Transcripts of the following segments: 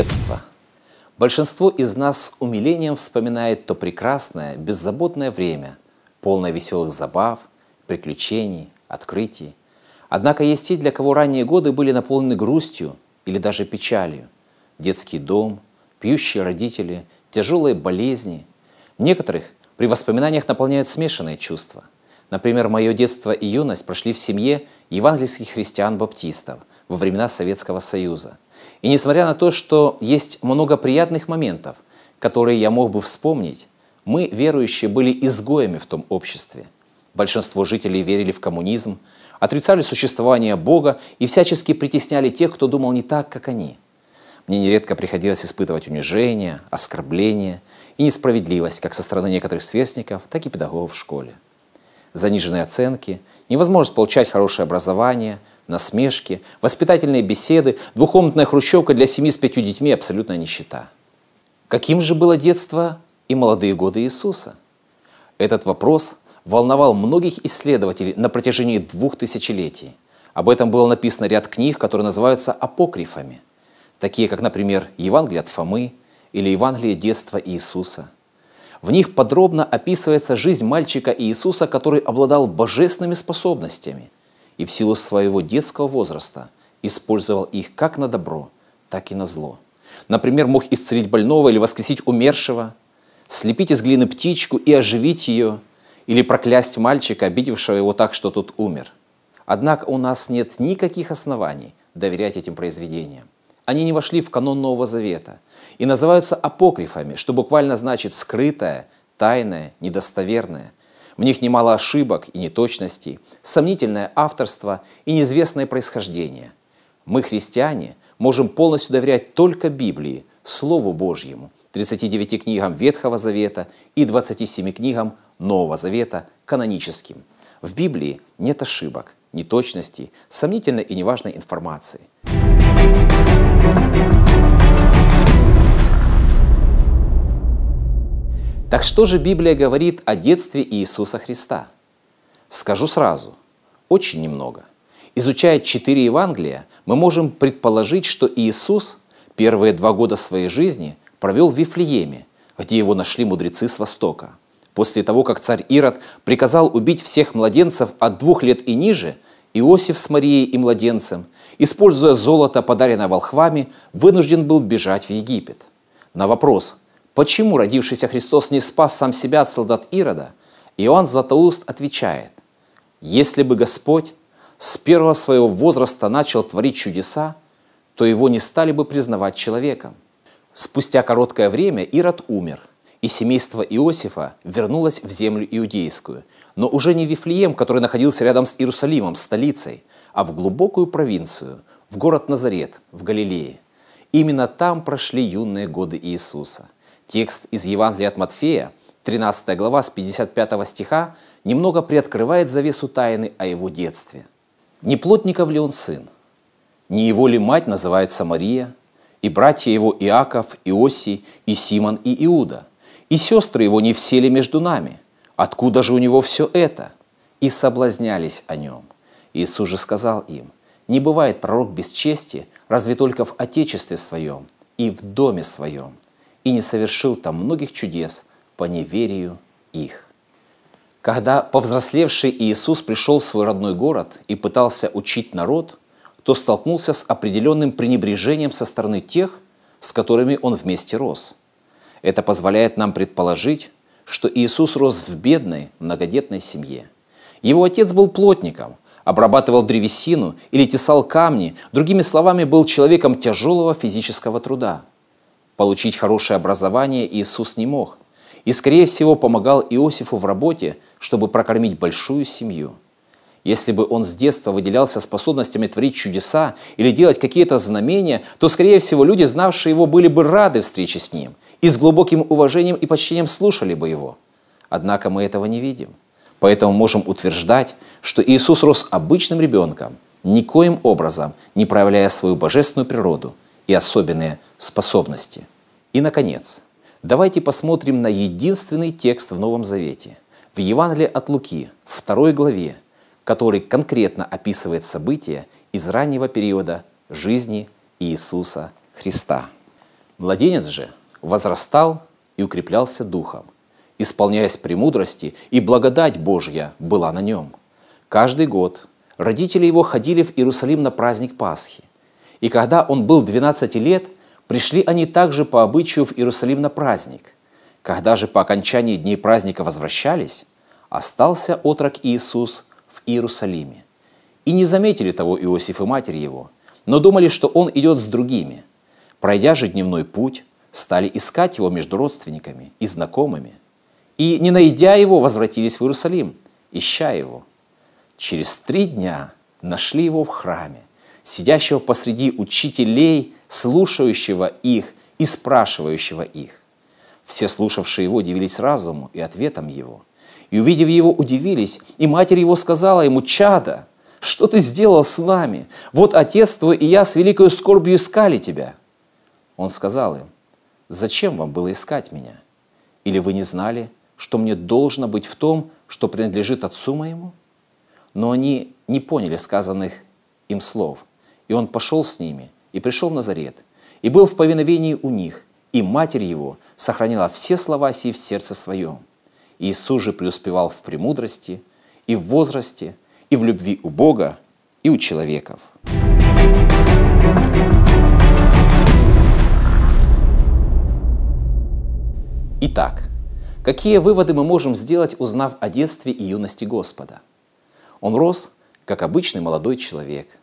Детство. Большинство из нас с умилением вспоминает то прекрасное, беззаботное время, полное веселых забав, приключений, открытий. Однако есть те, для кого ранние годы были наполнены грустью или даже печалью. Детский дом, пьющие родители, тяжелые болезни. Некоторых при воспоминаниях наполняют смешанные чувства. Например, мое детство и юность прошли в семье евангельских христиан-баптистов во времена Советского Союза – и несмотря на то, что есть много приятных моментов, которые я мог бы вспомнить, мы, верующие, были изгоями в том обществе. Большинство жителей верили в коммунизм, отрицали существование Бога и всячески притесняли тех, кто думал не так, как они. Мне нередко приходилось испытывать унижение, оскорбление и несправедливость как со стороны некоторых сверстников, так и педагогов в школе. Заниженные оценки, невозможность получать хорошее образование – насмешки, воспитательные беседы, двухкомнатная хрущевка для семьи с пятью детьми – абсолютная нищета. Каким же было детство и молодые годы Иисуса? Этот вопрос волновал многих исследователей на протяжении двух тысячелетий. Об этом было написано ряд книг, которые называются апокрифами, такие как, например, «Евангелие от Фомы» или «Евангелие детства Иисуса». В них подробно описывается жизнь мальчика Иисуса, который обладал божественными способностями – и в силу своего детского возраста использовал их как на добро, так и на зло. Например, мог исцелить больного или воскресить умершего, слепить из глины птичку и оживить ее, или проклясть мальчика, обидевшего его так, что тот умер. Однако у нас нет никаких оснований доверять этим произведениям. Они не вошли в канон Нового Завета и называются апокрифами, что буквально значит «скрытое», «тайное», «недостоверное», в них немало ошибок и неточностей, сомнительное авторство и неизвестное происхождение. Мы, христиане, можем полностью доверять только Библии, Слову Божьему, 39 книгам Ветхого Завета и 27 книгам Нового Завета, каноническим. В Библии нет ошибок, неточностей, сомнительной и неважной информации. Так что же Библия говорит о детстве Иисуса Христа? Скажу сразу, очень немного. Изучая четыре Евангелия, мы можем предположить, что Иисус первые два года своей жизни провел в Вифлееме, где его нашли мудрецы с Востока. После того, как царь Ирод приказал убить всех младенцев от двух лет и ниже, Иосиф с Марией и младенцем, используя золото, подаренное волхвами, вынужден был бежать в Египет. На вопрос – Почему родившийся Христос не спас сам себя от солдат Ирода? Иоанн Златоуст отвечает, «Если бы Господь с первого своего возраста начал творить чудеса, то его не стали бы признавать человеком». Спустя короткое время Ирод умер, и семейство Иосифа вернулось в землю иудейскую, но уже не в Вифлеем, который находился рядом с Иерусалимом, столицей, а в глубокую провинцию, в город Назарет, в Галилее. Именно там прошли юные годы Иисуса – Текст из Евангелия от Матфея, 13 глава с 55 стиха, немного приоткрывает завесу тайны о его детстве. Не плотников ли он сын? Не его ли мать называется Мария? И братья его Иаков, Иосий, и Симон, и Иуда? И сестры его не все ли между нами? Откуда же у него все это? И соблазнялись о нем. Иисус же сказал им, не бывает пророк без чести, разве только в отечестве своем и в доме своем и не совершил там многих чудес по неверию их. Когда повзрослевший Иисус пришел в свой родной город и пытался учить народ, то столкнулся с определенным пренебрежением со стороны тех, с которыми он вместе рос. Это позволяет нам предположить, что Иисус рос в бедной, многодетной семье. Его отец был плотником, обрабатывал древесину или тесал камни, другими словами, был человеком тяжелого физического труда – Получить хорошее образование Иисус не мог. И, скорее всего, помогал Иосифу в работе, чтобы прокормить большую семью. Если бы он с детства выделялся способностями творить чудеса или делать какие-то знамения, то, скорее всего, люди, знавшие его, были бы рады встрече с ним и с глубоким уважением и почтением слушали бы его. Однако мы этого не видим. Поэтому можем утверждать, что Иисус рос обычным ребенком, никоим образом не проявляя свою божественную природу – и особенные способности. И, наконец, давайте посмотрим на единственный текст в Новом Завете, в Евангелии от Луки, второй главе, который конкретно описывает события из раннего периода жизни Иисуса Христа. Младенец же возрастал и укреплялся духом, исполняясь премудрости, и благодать Божья была на нем. Каждый год родители его ходили в Иерусалим на праздник Пасхи, и когда он был 12 лет, пришли они также по обычаю в Иерусалим на праздник. Когда же по окончании дней праздника возвращались, остался отрок Иисус в Иерусалиме. И не заметили того Иосиф и матерь его, но думали, что он идет с другими. Пройдя же дневной путь, стали искать его между родственниками и знакомыми. И, не найдя его, возвратились в Иерусалим, ища его. Через три дня нашли его в храме, сидящего посреди учителей, слушающего их и спрашивающего их. Все слушавшие его удивились разуму и ответом его. И увидев его, удивились, и матерь его сказала ему, «Чада, что ты сделал с нами? Вот отец твой и я с великой скорбью искали тебя». Он сказал им, «Зачем вам было искать меня? Или вы не знали, что мне должно быть в том, что принадлежит отцу моему?» Но они не поняли сказанных им слов – и он пошел с ними, и пришел в Назарет, и был в повиновении у них, и матерь его сохранила все слова сии в сердце своем. И Иисус же преуспевал в премудрости, и в возрасте, и в любви у Бога, и у человеков. Итак, какие выводы мы можем сделать, узнав о детстве и юности Господа? Он рос, как обычный молодой человек,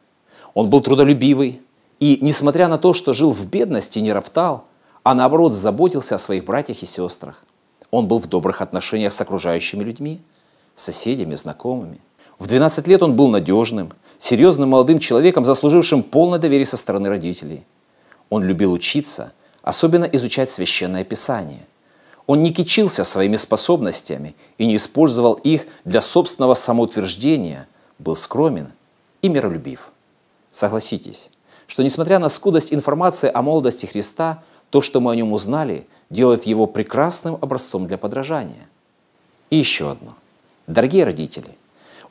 он был трудолюбивый и, несмотря на то, что жил в бедности, не роптал, а наоборот заботился о своих братьях и сестрах. Он был в добрых отношениях с окружающими людьми, соседями, знакомыми. В 12 лет он был надежным, серьезным молодым человеком, заслужившим полное доверие со стороны родителей. Он любил учиться, особенно изучать священное писание. Он не кичился своими способностями и не использовал их для собственного самоутверждения, был скромен и миролюбив. Согласитесь, что несмотря на скудость информации о молодости Христа, то, что мы о нем узнали, делает его прекрасным образцом для подражания. И еще одно. Дорогие родители,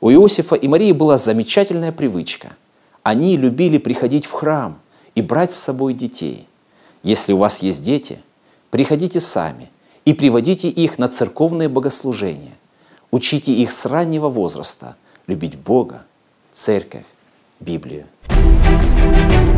у Иосифа и Марии была замечательная привычка. Они любили приходить в храм и брать с собой детей. Если у вас есть дети, приходите сами и приводите их на церковные богослужения. Учите их с раннего возраста любить Бога, церковь, Библию. Thank you.